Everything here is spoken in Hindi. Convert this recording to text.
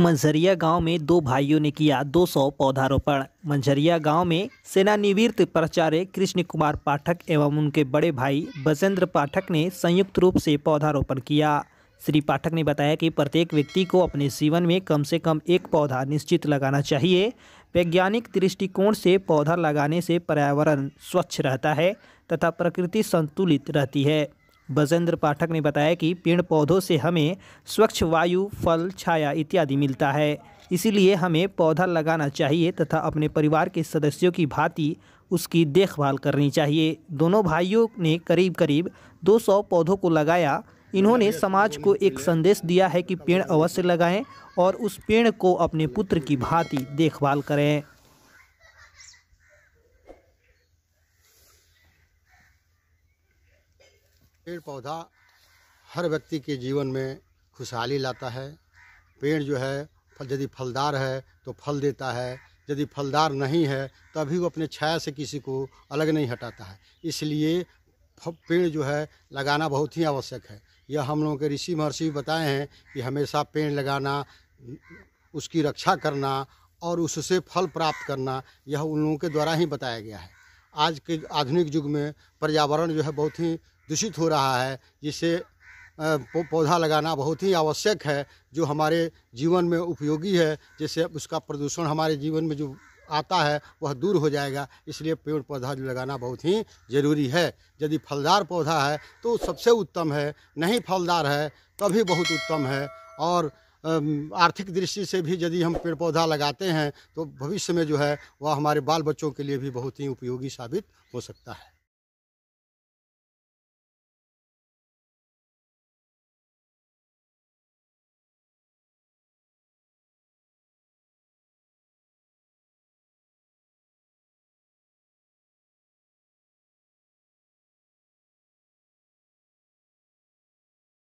मंझरिया गांव में दो भाइयों ने किया 200 पौधारोपण मंझरिया गांव में सेनानिवृत्त प्राचार्य कृष्ण कुमार पाठक एवं उनके बड़े भाई बजेंद्र पाठक ने संयुक्त रूप से पौधारोपण किया श्री पाठक ने बताया कि प्रत्येक व्यक्ति को अपने जीवन में कम से कम एक पौधा निश्चित लगाना चाहिए वैज्ञानिक दृष्टिकोण से पौधा लगाने से पर्यावरण स्वच्छ रहता है तथा प्रकृति संतुलित रहती है बजेंद्र पाठक ने बताया कि पेड़ पौधों से हमें स्वच्छ वायु फल छाया इत्यादि मिलता है इसीलिए हमें पौधा लगाना चाहिए तथा अपने परिवार के सदस्यों की भांति उसकी देखभाल करनी चाहिए दोनों भाइयों ने करीब करीब 200 पौधों को लगाया इन्होंने समाज को एक संदेश दिया है कि पेड़ अवश्य लगाएं और उस पेड़ को अपने पुत्र की भांति देखभाल करें पेड़ पौधा हर व्यक्ति के जीवन में खुशहाली लाता है पेड़ जो है फल यदि फलदार है तो फल देता है यदि फलदार नहीं है तभी वो अपने छाया से किसी को अलग नहीं हटाता है इसलिए पेड़ जो है लगाना बहुत ही आवश्यक है यह हम लोगों के ऋषि महर्षि बताए हैं कि हमेशा पेड़ लगाना उसकी रक्षा करना और उससे फल प्राप्त करना यह उन लोगों के द्वारा ही बताया गया है आज के आधुनिक युग में पर्यावरण जो है बहुत ही दूषित हो रहा है जिससे पौधा लगाना बहुत ही आवश्यक है जो हमारे जीवन में उपयोगी है जैसे उसका प्रदूषण हमारे जीवन में जो आता है वह दूर हो जाएगा इसलिए पेड़ पौधा लगाना बहुत ही ज़रूरी है यदि फलदार पौधा है तो सबसे उत्तम है नहीं फलदार है तभी बहुत उत्तम है और आर्थिक दृष्टि से भी यदि हम पेड़ पौधा लगाते हैं तो भविष्य में जो है वह हमारे बाल बच्चों के लिए भी बहुत ही उपयोगी साबित हो सकता है